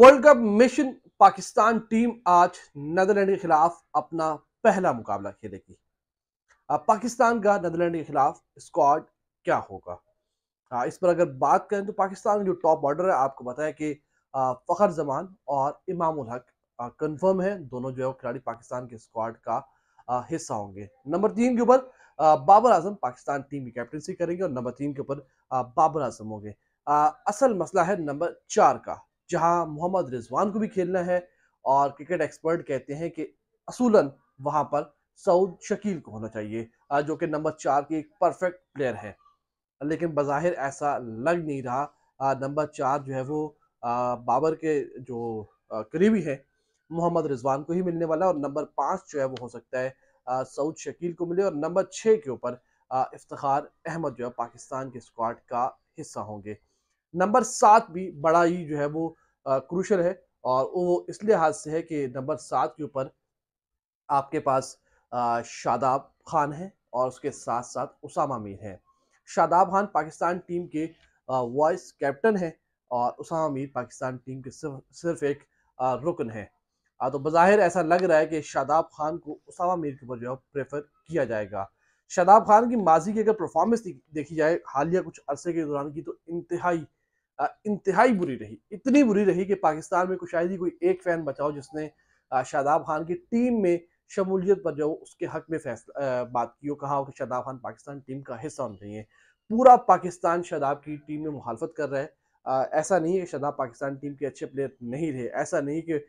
world cup mission Pakistan team आज Netherland के खिलाफ अपना पहला मुकाबला खेलेगी पाकिस्तान का नदरलैंड के खिलाफ स्क्वाड क्या होगा आ, इस पर अगर बात करें तो पाकिस्तान जो टॉप ऑर्डर है आपको पता है कि फ़खर जमान और इमामुल हक कन्फर्म है दोनों जो है खिलाड़ी पाकिस्तान के स्क्वाड का आ, हिस्सा होंगे नंबर तीन के ऊपर बाबर आजम पाकिस्तान टीम की कैप्टनसी करेंगे और नंबर तीन के ऊपर बाबर आजम होंगे असल मसला है नंबर चार का जहां मोहम्मद रिजवान को भी खेलना है और क्रिकेट एक्सपर्ट कहते हैं कि असूलन वहां पर सऊद शकील को होना चाहिए जो कि नंबर चार की एक परफेक्ट प्लेयर है लेकिन बाहिर ऐसा लग नहीं रहा नंबर चार जो है वो बाबर के जो करीबी है मोहम्मद रिजवान को ही मिलने वाला है और नंबर पाँच जो है वो हो सकता है सऊद शकील को मिले और नंबर छः के ऊपर इफ्तार अहमद जो है पाकिस्तान के स्क्वाड का हिस्सा होंगे नंबर सात भी बड़ा ही जो है वो क्रूशल है और वो इस लिहाज से है कि नंबर सात के ऊपर आपके पास शादाब खान है और उसके साथ साथ उसामा मीर है शादाब खान पाकिस्तान टीम के वाइस कैप्टन हैं और उसामा मीर पाकिस्तान टीम के सिर्फ सिर्फ एक रुकन है तो बज़ाहिर ऐसा लग रहा है कि शादाब खान को उसामा मीर के ऊपर जो है प्रेफर किया जाएगा शादाब खान की माजी की अगर परफॉर्मेंस देखी जाए हालिया कुछ अरसे के दौरान की तो इंतहाई इंतहाई बुरी रही इतनी बुरी रही कि पाकिस्तान में शायद ही कोई एक फैन बचाओ जिसने शादाब खान की टीम में शमूलियत पर जो उसके हक में फैसला बात की हो कहा हो कि शादाब खान पाकिस्तान टीम का हिस्सा होना चाहिए पूरा पाकिस्तान शादाब की टीम में मुखालफत कर रहा है आ, ऐसा नहीं है कि शादाब पाकिस्तान टीम के अच्छे प्लेयर नहीं रहे ऐसा नहीं कि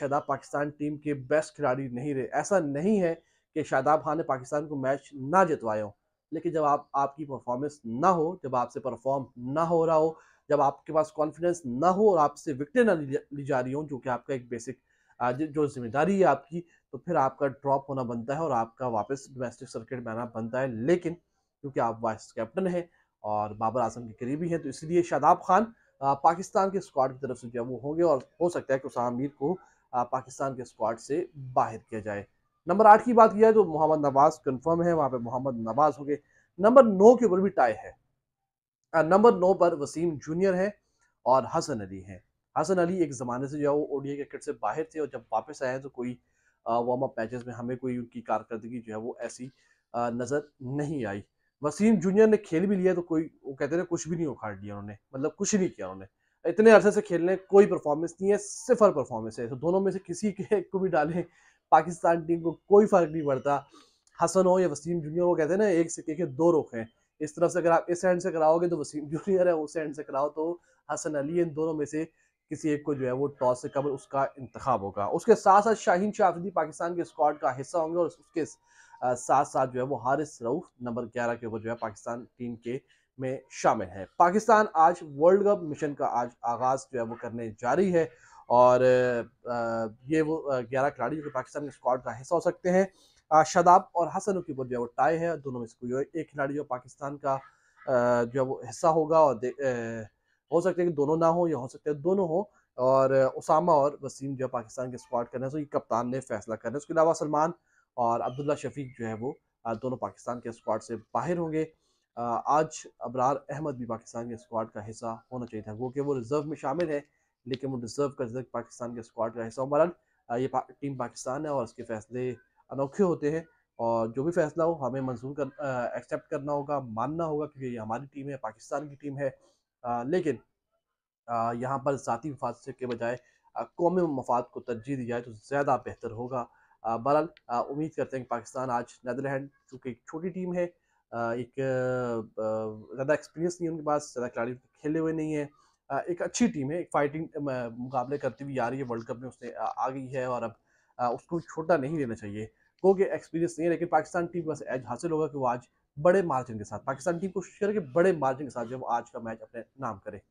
शादाब पाकिस्तान टीम के बेस्ट खिलाड़ी नहीं रहे ऐसा नहीं है कि शादाब खान ने पाकिस्तान को मैच ना जितवाया हो लेकिन जब आप आपकी परफॉर्मेंस ना हो जब आपसे परफॉर्म ना हो रहा हो जब आपके पास कॉन्फिडेंस ना हो और आपसे विकटें ना ली जा रही हों जो कि आपका एक बेसिक जो जिम्मेदारी है आपकी तो फिर आपका ड्रॉप होना बनता है और आपका वापस डोमेस्टिक सर्किट में आना बनता है लेकिन क्योंकि आप वाइस कैप्टन हैं और बाबर आजम के करीबी हैं तो इसलिए शादाब खान पाकिस्तान के स्क्वाड की तरफ से जो है वो होंगे और हो सकता है कि उसाम मीर को पाकिस्तान के स्क्वाड से बाहर किया जाए नंबर आठ की बात की जाए तो मोहम्मद नवाज कन्फर्म है वहाँ पर मोहम्मद नवाज हो नंबर नौ के ऊपर भी टाई है नंबर नौ पर वसीम जूनियर हैं और हसन अली हैं हसन अली एक ज़माने से जो है वो ओडिया क्रिकेट से बाहर थे और जब वापस आए तो कोई वार्म अप मैचेस में हमें कोई उनकी कारकर्दगी जो है वो ऐसी नज़र नहीं आई वसीम जूनियर ने खेल भी लिया तो कोई वो कहते हैं कुछ भी नहीं उखाड़ लिया उन्होंने मतलब कुछ नहीं किया उन्होंने इतने अरसे से खेलने कोई परफॉर्मेंस नहीं है सिफर परफॉर्मेंस है तो दोनों में से किसी के को भी डालें पाकिस्तान टीम को कोई फर्क नहीं पड़ता हसन हो या वसीम जूनियर वो कहते हैं ना एक सिक्के के दो रुख हैं इस तरफ से अगर आप इस हैंड से कराओगे तो वसीम जूनियर है उस हैंड से कराओ तो हसन अली इन दोनों में से किसी एक को जो है वो टॉस से कबल उसका इंतखा होगा उसके साथ साथ शाहीन शाफिदी पाकिस्तान के स्क्वाड का हिस्सा होंगे और उसके साथ साथ जो है वो हारिस रऊफ नंबर ग्यारह के ऊपर जो है पाकिस्तान टीम के में शामिल है पाकिस्तान आज वर्ल्ड कप मिशन का आज आगाज जो है वो करने जारी है और ये वो ग्यारह खिलाड़ी जो कि पाकिस्तान के स्क्वाड का हिस्सा हो सकते हैं शदाब और हसन की ऊपर जो है वो टाई है दोनों में से कोई एक खिलाड़ी जो पाकिस्तान का जो है वो हिस्सा होगा और हो सकता है कि दोनों ना हो या हो सकता है दोनों हो और उसामा और वसीम जो है पाकिस्तान के स्क्वाड करना है सो ये कप्तान ने फैसला करना है उसके अलावा सलमान और अब्दुल्ला शफीक जो है वो दोनों पाकिस्तान के स्क्वाड से बाहर होंगे आज अबरार अहमद भी पाकिस्तान के स्क्वाड का हिस्सा होना चाहिए था वो कि वो रिजर्व में शामिल है लेकिन वो रिजर्व का पाकिस्तान के स्क्वाड का हिस्सा बहरहाल ये पा, टीम पाकिस्तान है और उसके फैसले अनोखे होते हैं और जो भी फैसला हो हमें मंजूर कर एक्सेप्ट करना होगा मानना होगा क्योंकि ये हमारी टीम है पाकिस्तान की टीम है आ, लेकिन यहाँ पर ज़ाती मफाद से के बजाय कौमी मफाद को तरजीह दी जाए तो ज़्यादा बेहतर होगा बहरहाल उम्मीद करते हैं कि पाकिस्तान आज नदरलैंड चूँकि एक छोटी टीम है एक ज़्यादा एक्सपीरियंस नहीं है उनके पास ज़्यादा खिलाड़ी खेले हुए नहीं है एक अच्छी टीम है एक फाइटिंग मुकाबले करती हुई आ रही है वर्ल्ड कप में उसने आ गई है और अब उसको छोटा नहीं देना चाहिए को के एक्सपीरियंस नहीं है लेकिन पाकिस्तान टीम बस एज हासिल होगा कि वो आज बड़े मार्जिन के साथ पाकिस्तान टीम को शेयर के बड़े मार्जिन के साथ जब आज का मैच अपने नाम करे